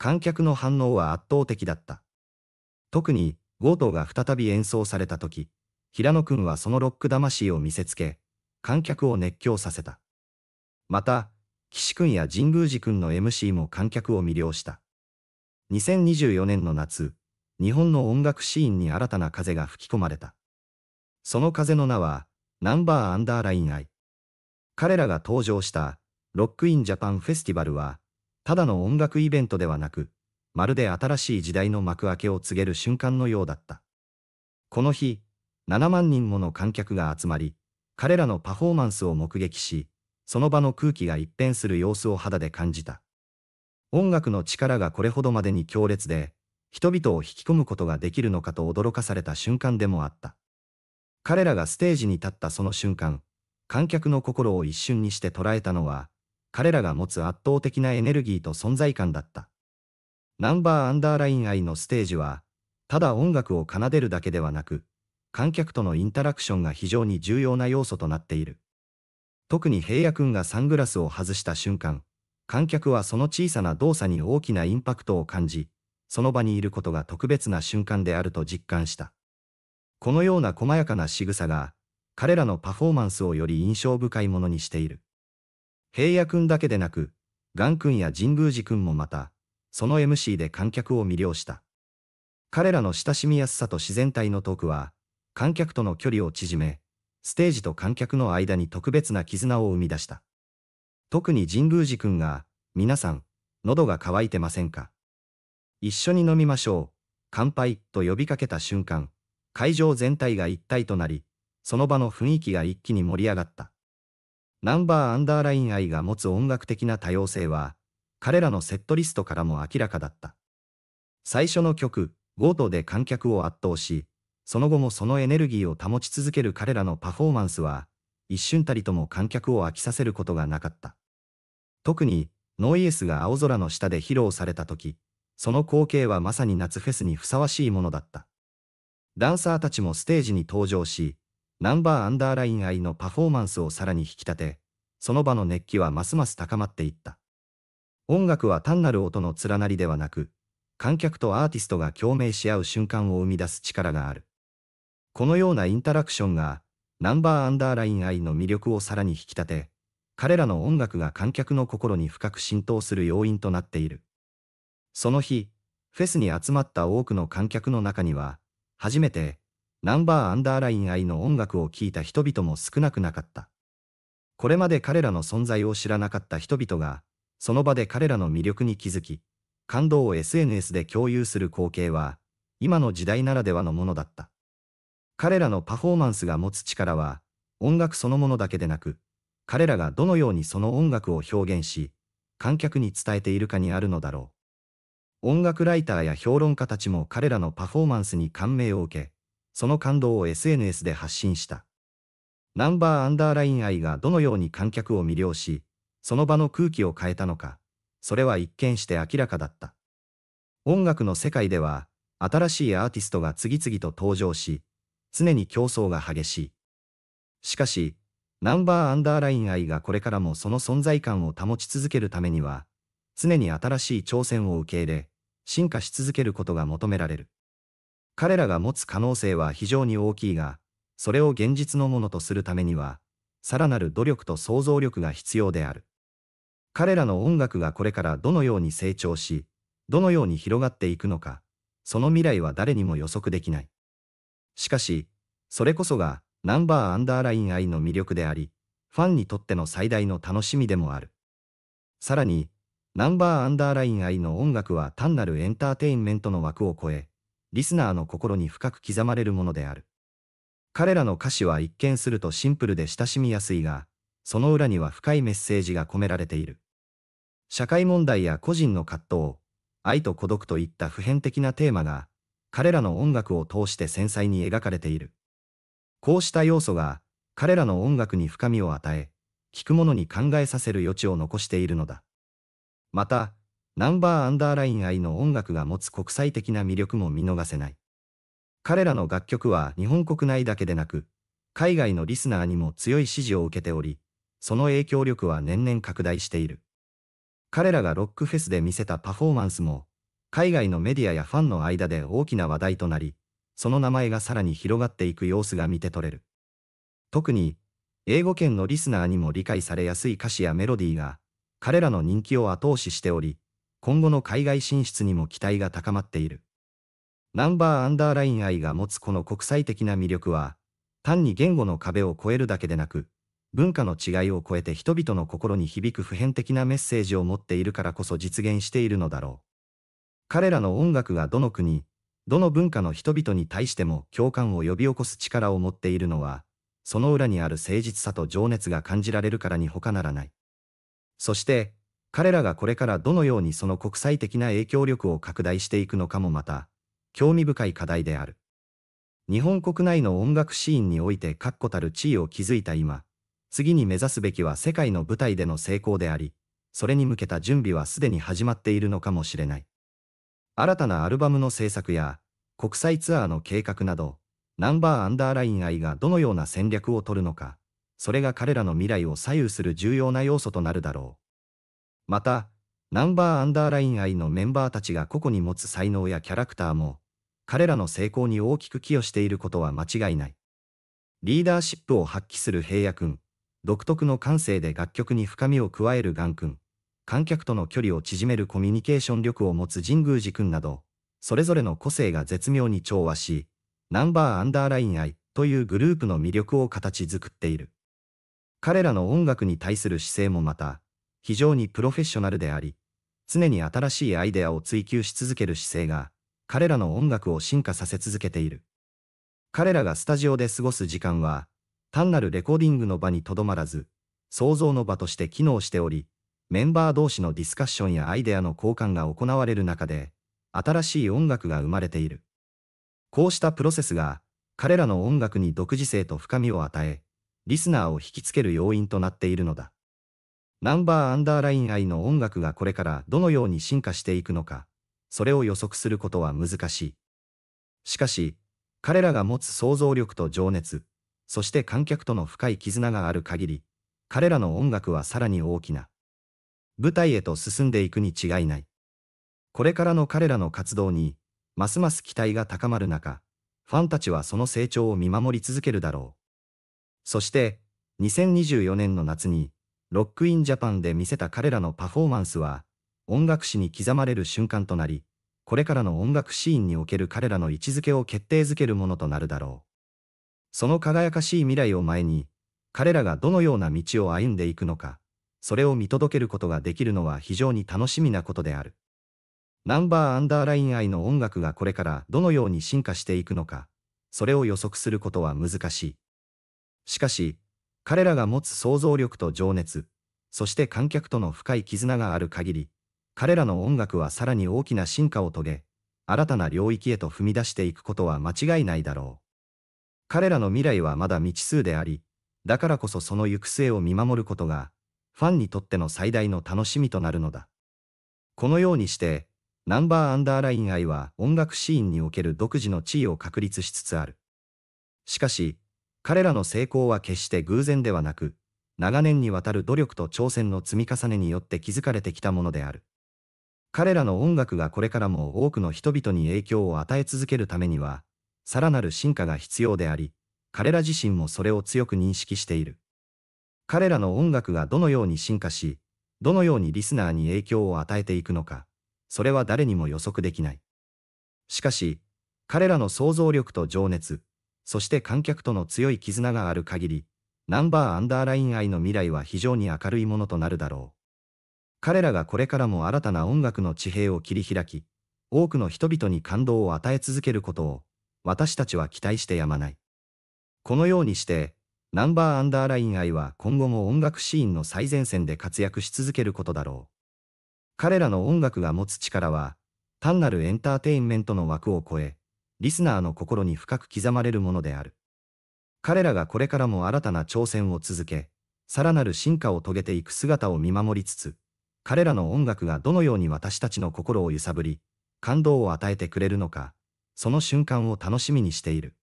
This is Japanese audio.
観客の反応は圧倒的だった。特に、ゴートが再び演奏された時、平野くんはそのロック魂を見せつけ、観客を熱狂させた。また、岸くんや神宮寺くんの MC も観客を魅了した。2024年の夏、日本の音楽シーンに新たな風が吹き込まれた。その風の名は、ナンバーアンダーライン愛。彼らが登場した、ロックインジャパンフェスティバルは、ただの音楽イベントではなく、まるで新しい時代の幕開けを告げる瞬間のようだった。この日、7万人もの観客が集まり、彼らのパフォーマンスを目撃し、その場の空気が一変する様子を肌で感じた。音楽の力がこれほどまでに強烈で、人々を引き込むことができるのかと驚かされた瞬間でもあった。彼らがステージに立ったその瞬間、観客の心を一瞬にして捉えたのは、彼らが持つ圧倒的なエネルギーと存在感だった。ナンバーアンダーライン愛のステージは、ただ音楽を奏でるだけではなく、観客とのインタラクションが非常に重要な要素となっている。特に平野くんがサングラスを外した瞬間、観客はその小さな動作に大きなインパクトを感じ、その場にいることが特別な瞬間であると実感した。このような細やかな仕草が、彼らのパフォーマンスをより印象深いものにしている。平野くんだけでなく、ガンくんや神宮寺くんもまた、その MC で観客を魅了した。彼らの親しみやすさと自然体のトークは、観客との距離を縮め、ステージと観客の間に特別な絆を生み出した。特に神宮寺くんが、皆さん、喉が渇いてませんか一緒に飲みましょう、乾杯と呼びかけた瞬間、会場全体が一体となり、その場の雰囲気が一気に盛り上がった。ナンバーアンダーライン愛が持つ音楽的な多様性は、彼らのセットリストからも明らかだった。最初の曲、ゴートで観客を圧倒し、その後もそのエネルギーを保ち続ける彼らのパフォーマンスは、一瞬たりとも観客を飽きさせることがなかった。特に、ノイエスが青空の下で披露された時、その光景はまさに夏フェスにふさわしいものだった。ダンサーたちもステージに登場し、ナンバーアンダーライン愛のパフォーマンスをさらに引き立て、その場の熱気はますます高まっていった。音楽は単なる音の連なりではなく、観客とアーティストが共鳴し合う瞬間を生み出す力がある。このようなインタラクションが、ナンバーアンダーライン愛の魅力をさらに引き立て、彼らの音楽が観客の心に深く浸透する要因となっている。その日、フェスに集まった多くの観客の中には、初めてナンバーアンダーライン愛の音楽を聴いた人々も少なくなかった。これまで彼らの存在を知らなかった人々が、その場で彼らの魅力に気づき、感動を SNS で共有する光景は、今の時代ならではのものだった。彼らのパフォーマンスが持つ力は、音楽そのものだけでなく、彼らがどのようにその音楽を表現し、観客に伝えているかにあるのだろう。音楽ライターや評論家たちも彼らのパフォーマンスに感銘を受け、その感動を SNS で発信した。ナンバーアンダーライン愛がどのように観客を魅了し、その場の空気を変えたのか、それは一見して明らかだった。音楽の世界では、新しいアーティストが次々と登場し、常に競争が激しい。しかし、ナンバーアンダーライン愛がこれからもその存在感を保ち続けるためには、常に新しい挑戦を受け入れ、進化し続けることが求められる。彼らが持つ可能性は非常に大きいが、それを現実のものとするためには、さらなる努力と想像力が必要である。彼らの音楽がこれからどのように成長し、どのように広がっていくのか、その未来は誰にも予測できない。しかし、それこそがナンバーアンダーライン愛の魅力であり、ファンにとっての最大の楽しみでもある。さらに、ナンバーアンダーライン愛の音楽は単なるエンターテインメントの枠を超え、リスナーの心に深く刻まれるものである。彼らの歌詞は一見するとシンプルで親しみやすいが、その裏には深いメッセージが込められている。社会問題や個人の葛藤、愛と孤独といった普遍的なテーマが、彼らの音楽を通して繊細に描かれている。こうした要素が、彼らの音楽に深みを与え、聴く者に考えさせる余地を残しているのだ。また、ナンバーアンダーライン愛の音楽が持つ国際的な魅力も見逃せない。彼らの楽曲は日本国内だけでなく、海外のリスナーにも強い支持を受けており、その影響力は年々拡大している。彼らがロックフェスで見せたパフォーマンスも、海外のメディアやファンの間で大きな話題となり、その名前がさらに広がっていく様子が見て取れる。特に、英語圏のリスナーにも理解されやすい歌詞やメロディーが、彼らの人気を後押ししており、今後の海外進出にも期待が高まっている。ナンバーアンダーライン I が持つこの国際的な魅力は、単に言語の壁を越えるだけでなく、文化の違いを超えて人々の心に響く普遍的なメッセージを持っているからこそ実現しているのだろう。彼らの音楽がどの国、どの文化の人々に対しても共感を呼び起こす力を持っているのは、その裏にある誠実さと情熱が感じられるからに他ならない。そして、彼らがこれからどのようにその国際的な影響力を拡大していくのかもまた、興味深い課題である。日本国内の音楽シーンにおいて確固たる地位を築いた今、次に目指すべきは世界の舞台での成功であり、それに向けた準備はすでに始まっているのかもしれない。新たなアルバムの制作や、国際ツアーの計画など、ナンバーアンダーライン愛がどのような戦略を取るのか、それが彼らの未来を左右する重要な要素となるだろう。また、ナンバーアンダーライン愛のメンバーたちが個々に持つ才能やキャラクターも、彼らの成功に大きく寄与していることは間違いない。リーダーシップを発揮する平野くん、独特の感性で楽曲に深みを加えるガンくん、観客との距離を縮めるコミュニケーション力を持つ神宮寺くんなど、それぞれの個性が絶妙に調和し、ナンバーアンダーライン愛というグループの魅力を形作っている。彼らの音楽に対する姿勢もまた、非常にプロフェッショナルであり、常に新しいアイデアを追求し続ける姿勢が、彼らの音楽を進化させ続けている。彼らがスタジオで過ごす時間は、単なるレコーディングの場にとどまらず、創造の場として機能しており、メンバー同士のディスカッションやアイデアの交換が行われる中で、新しい音楽が生まれている。こうしたプロセスが、彼らの音楽に独自性と深みを与え、リスナーを引きつける要因となっているのだ。ナンバーアンダーライン愛の音楽がこれからどのように進化していくのか、それを予測することは難しい。しかし、彼らが持つ想像力と情熱、そして観客との深い絆がある限り、彼らの音楽はさらに大きな舞台へと進んでいくに違いない。これからの彼らの活動に、ますます期待が高まる中、ファンたちはその成長を見守り続けるだろう。そして、2024年の夏に、ロックインジャパンで見せた彼らのパフォーマンスは、音楽史に刻まれる瞬間となり、これからの音楽シーンにおける彼らの位置づけを決定づけるものとなるだろう。その輝かしい未来を前に、彼らがどのような道を歩んでいくのか、それを見届けることができるのは非常に楽しみなことである。ナンバーアンダーライン愛の音楽がこれからどのように進化していくのか、それを予測することは難しい。しかし、彼らが持つ想像力と情熱、そして観客との深い絆がある限り、彼らの音楽はさらに大きな進化を遂げ、新たな領域へと踏み出していくことは間違いないだろう。彼らの未来はまだ未知数であり、だからこそその行く末を見守ることが、ファンにとっての最大の楽しみとなるのだ。このようにして、ナンバーアンダーライン愛は音楽シーンにおける独自の地位を確立しつつある。しかし、彼らの成功は決して偶然ではなく、長年にわたる努力と挑戦の積み重ねによって築かれてきたものである。彼らの音楽がこれからも多くの人々に影響を与え続けるためには、さらなる進化が必要であり、彼ら自身もそれを強く認識している。彼らの音楽がどのように進化し、どのようにリスナーに影響を与えていくのか、それは誰にも予測できない。しかし、彼らの想像力と情熱、そして観客との強い絆がある限り、ナンバーアンダーライン愛の未来は非常に明るいものとなるだろう。彼らがこれからも新たな音楽の地平を切り開き、多くの人々に感動を与え続けることを、私たちは期待してやまない。このようにして、ナンバーアンダーライン愛は今後も音楽シーンの最前線で活躍し続けることだろう。彼らの音楽が持つ力は、単なるエンターテインメントの枠を超え、リスナーの心に深く刻まれるものである。彼らがこれからも新たな挑戦を続け、さらなる進化を遂げていく姿を見守りつつ、彼らの音楽がどのように私たちの心を揺さぶり、感動を与えてくれるのか、その瞬間を楽しみにしている。